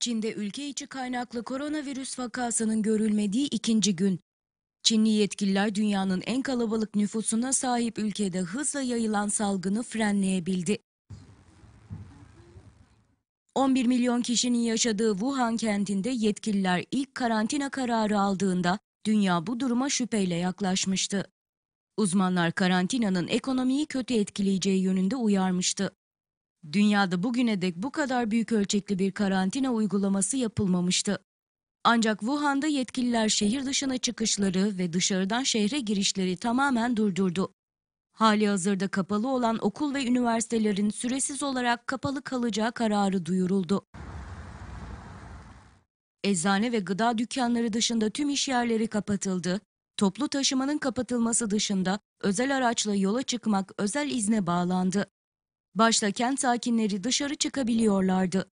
Çin'de ülke içi kaynaklı koronavirüs vakasının görülmediği ikinci gün. Çinli yetkililer dünyanın en kalabalık nüfusuna sahip ülkede hızla yayılan salgını frenleyebildi. 11 milyon kişinin yaşadığı Wuhan kentinde yetkililer ilk karantina kararı aldığında dünya bu duruma şüpheyle yaklaşmıştı. Uzmanlar karantinanın ekonomiyi kötü etkileyeceği yönünde uyarmıştı. Dünyada bugüne dek bu kadar büyük ölçekli bir karantina uygulaması yapılmamıştı. Ancak Wuhan'da yetkililer şehir dışına çıkışları ve dışarıdan şehre girişleri tamamen durdurdu. Hali hazırda kapalı olan okul ve üniversitelerin süresiz olarak kapalı kalacağı kararı duyuruldu. Eczane ve gıda dükkanları dışında tüm iş yerleri kapatıldı. Toplu taşımanın kapatılması dışında özel araçla yola çıkmak özel izne bağlandı. Başta kent sakinleri dışarı çıkabiliyorlardı.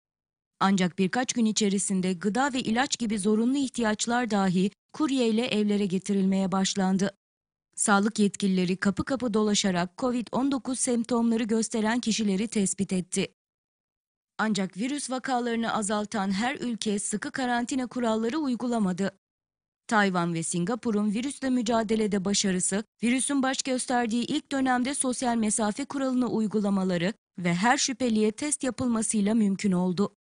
Ancak birkaç gün içerisinde gıda ve ilaç gibi zorunlu ihtiyaçlar dahi kuryeyle evlere getirilmeye başlandı. Sağlık yetkilileri kapı kapı dolaşarak COVID-19 semptomları gösteren kişileri tespit etti. Ancak virüs vakalarını azaltan her ülke sıkı karantina kuralları uygulamadı. Tayvan ve Singapur'un virüsle mücadelede başarısı, virüsün baş gösterdiği ilk dönemde sosyal mesafe kuralını uygulamaları ve her şüpheliye test yapılmasıyla mümkün oldu.